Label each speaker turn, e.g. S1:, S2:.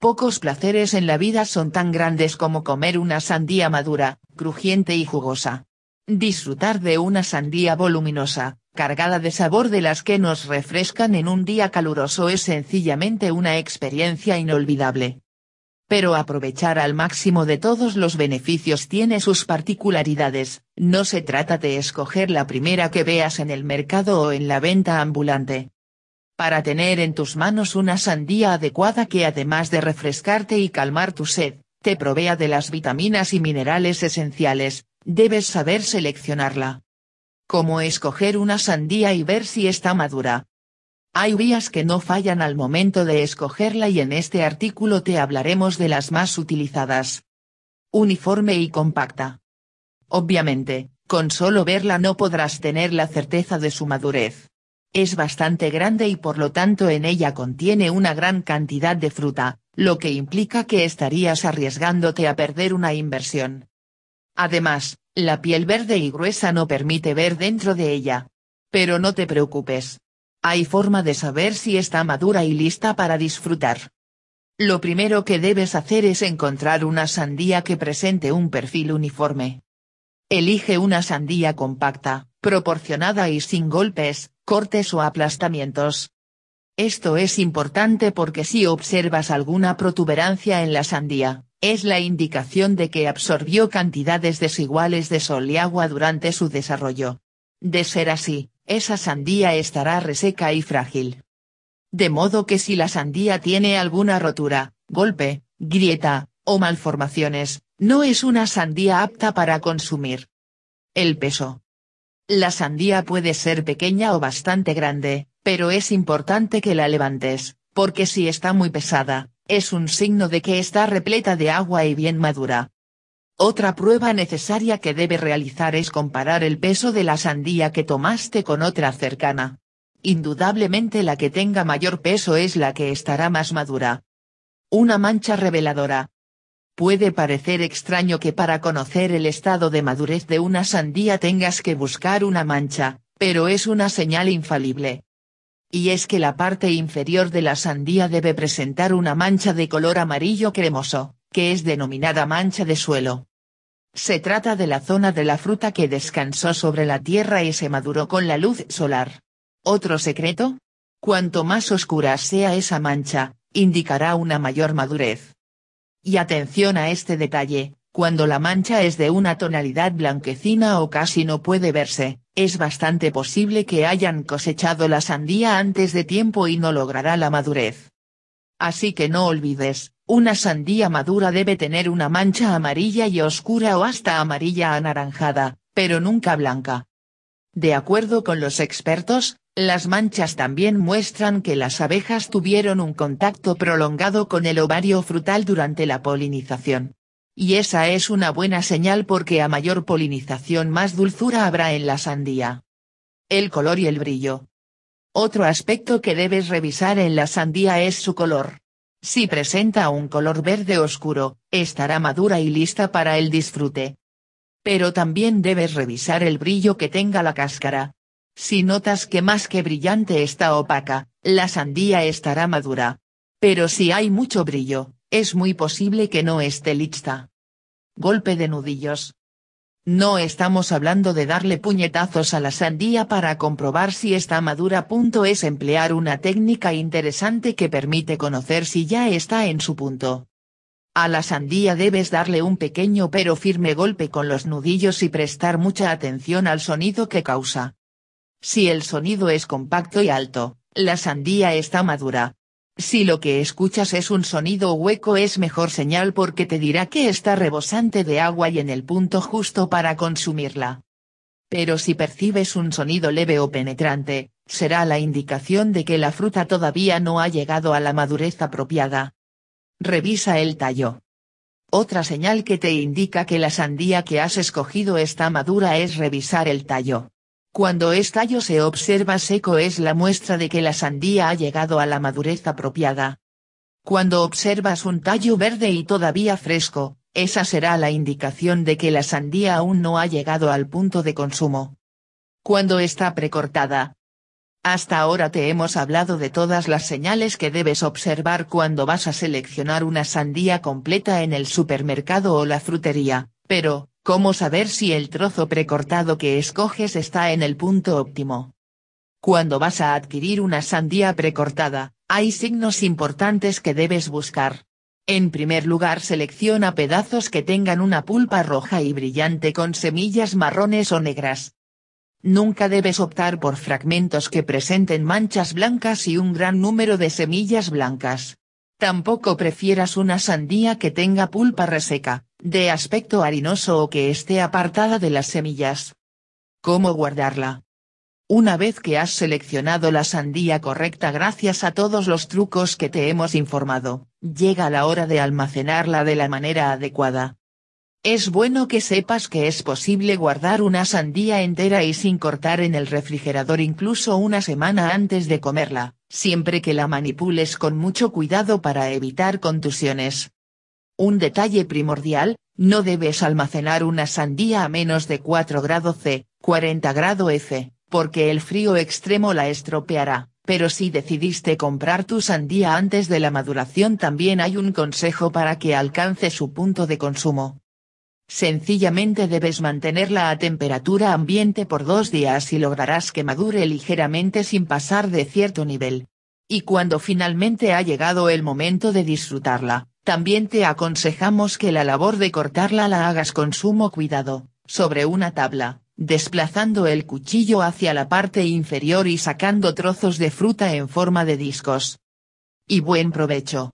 S1: Pocos placeres en la vida son tan grandes como comer una sandía madura, crujiente y jugosa. Disfrutar de una sandía voluminosa, cargada de sabor de las que nos refrescan en un día caluroso es sencillamente una experiencia inolvidable. Pero aprovechar al máximo de todos los beneficios tiene sus particularidades, no se trata de escoger la primera que veas en el mercado o en la venta ambulante para tener en tus manos una sandía adecuada que además de refrescarte y calmar tu sed, te provea de las vitaminas y minerales esenciales, debes saber seleccionarla. ¿Cómo escoger una sandía y ver si está madura? Hay vías que no fallan al momento de escogerla y en este artículo te hablaremos de las más utilizadas. Uniforme y compacta. Obviamente, con solo verla no podrás tener la certeza de su madurez, es bastante grande y por lo tanto en ella contiene una gran cantidad de fruta, lo que implica que estarías arriesgándote a perder una inversión. Además, la piel verde y gruesa no permite ver dentro de ella. Pero no te preocupes. Hay forma de saber si está madura y lista para disfrutar. Lo primero que debes hacer es encontrar una sandía que presente un perfil uniforme. Elige una sandía compacta, proporcionada y sin golpes, cortes o aplastamientos. Esto es importante porque si observas alguna protuberancia en la sandía, es la indicación de que absorbió cantidades desiguales de sol y agua durante su desarrollo. De ser así, esa sandía estará reseca y frágil. De modo que si la sandía tiene alguna rotura, golpe, grieta, o malformaciones, no es una sandía apta para consumir. El peso. La sandía puede ser pequeña o bastante grande, pero es importante que la levantes, porque si está muy pesada, es un signo de que está repleta de agua y bien madura. Otra prueba necesaria que debe realizar es comparar el peso de la sandía que tomaste con otra cercana. Indudablemente la que tenga mayor peso es la que estará más madura. Una mancha reveladora, Puede parecer extraño que para conocer el estado de madurez de una sandía tengas que buscar una mancha, pero es una señal infalible. Y es que la parte inferior de la sandía debe presentar una mancha de color amarillo cremoso, que es denominada mancha de suelo. Se trata de la zona de la fruta que descansó sobre la tierra y se maduró con la luz solar. ¿Otro secreto? Cuanto más oscura sea esa mancha, indicará una mayor madurez. Y atención a este detalle, cuando la mancha es de una tonalidad blanquecina o casi no puede verse, es bastante posible que hayan cosechado la sandía antes de tiempo y no logrará la madurez. Así que no olvides, una sandía madura debe tener una mancha amarilla y oscura o hasta amarilla anaranjada, pero nunca blanca. De acuerdo con los expertos, las manchas también muestran que las abejas tuvieron un contacto prolongado con el ovario frutal durante la polinización. Y esa es una buena señal porque a mayor polinización más dulzura habrá en la sandía. El color y el brillo. Otro aspecto que debes revisar en la sandía es su color. Si presenta un color verde oscuro, estará madura y lista para el disfrute. Pero también debes revisar el brillo que tenga la cáscara, si notas que más que brillante está opaca, la sandía estará madura. Pero si hay mucho brillo, es muy posible que no esté lista. Golpe de nudillos. No estamos hablando de darle puñetazos a la sandía para comprobar si está madura. Es emplear una técnica interesante que permite conocer si ya está en su punto. A la sandía debes darle un pequeño pero firme golpe con los nudillos y prestar mucha atención al sonido que causa. Si el sonido es compacto y alto, la sandía está madura. Si lo que escuchas es un sonido hueco es mejor señal porque te dirá que está rebosante de agua y en el punto justo para consumirla. Pero si percibes un sonido leve o penetrante, será la indicación de que la fruta todavía no ha llegado a la madurez apropiada. Revisa el tallo. Otra señal que te indica que la sandía que has escogido está madura es revisar el tallo. Cuando tallo se observa seco es la muestra de que la sandía ha llegado a la madurez apropiada. Cuando observas un tallo verde y todavía fresco, esa será la indicación de que la sandía aún no ha llegado al punto de consumo. Cuando está precortada. Hasta ahora te hemos hablado de todas las señales que debes observar cuando vas a seleccionar una sandía completa en el supermercado o la frutería, pero, ¿Cómo saber si el trozo precortado que escoges está en el punto óptimo? Cuando vas a adquirir una sandía precortada, hay signos importantes que debes buscar. En primer lugar selecciona pedazos que tengan una pulpa roja y brillante con semillas marrones o negras. Nunca debes optar por fragmentos que presenten manchas blancas y un gran número de semillas blancas. Tampoco prefieras una sandía que tenga pulpa reseca, de aspecto harinoso o que esté apartada de las semillas. ¿Cómo guardarla? Una vez que has seleccionado la sandía correcta gracias a todos los trucos que te hemos informado, llega la hora de almacenarla de la manera adecuada. Es bueno que sepas que es posible guardar una sandía entera y sin cortar en el refrigerador incluso una semana antes de comerla, siempre que la manipules con mucho cuidado para evitar contusiones. Un detalle primordial, no debes almacenar una sandía a menos de 4 grados C, 40 grados porque el frío extremo la estropeará. Pero si decidiste comprar tu sandía antes de la maduración también hay un consejo para que alcance su punto de consumo. Sencillamente debes mantenerla a temperatura ambiente por dos días y lograrás que madure ligeramente sin pasar de cierto nivel. Y cuando finalmente ha llegado el momento de disfrutarla, también te aconsejamos que la labor de cortarla la hagas con sumo cuidado, sobre una tabla, desplazando el cuchillo hacia la parte inferior y sacando trozos de fruta en forma de discos. Y buen provecho.